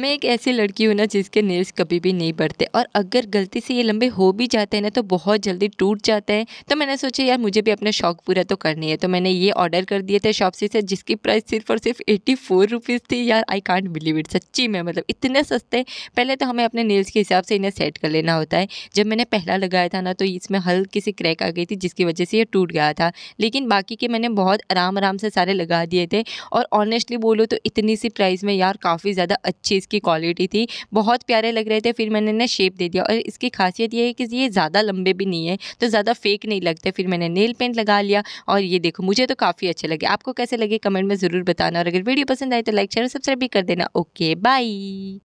मैं एक ऐसी लड़की हूँ ना जिसके नेल्स कभी भी नहीं बढ़ते और अगर गलती से ये लंबे हो भी जाते हैं ना तो बहुत जल्दी टूट जाते हैं तो मैंने सोचा यार मुझे भी अपना शौक पूरा तो करनी है तो मैंने ये ऑर्डर कर दिए थे शॉपसी से जिसकी प्राइस सिर्फ और सिर्फ एट्टी फोर रुपीज़ थी यार आई कॉन्ट बिलीव इट सच्ची में मतलब इतने सस्ते पहले तो हमें अपने नेल्स के हिसाब से इन्हें सेट कर लेना होता है जब मैंने पहला लगाया था ना तो इसमें हल्की सी क्रैक आ गई थी जिसकी वजह से ये टूट गया था लेकिन बाकी के मैंने बहुत आराम आराम से सारे लगा दिए थे और ऑनेस्टली बोलो तो इतनी सी प्राइस में यार काफ़ी ज़्यादा अच्छी इसकी क्वालिटी थी बहुत प्यारे लग रहे थे फिर मैंने ना शेप दे दिया और इसकी खासियत ये है कि ये ज़्यादा लंबे भी नहीं है तो ज़्यादा फेक नहीं लगते फिर मैंने नेल पेंट लगा लिया और ये देखो मुझे तो काफ़ी अच्छे लगे आपको कैसे लगे कमेंट में ज़रूर बताना और अगर वीडियो पसंद आए तो लाइक शेयर सब्सक्राइब भी कर देना ओके बाई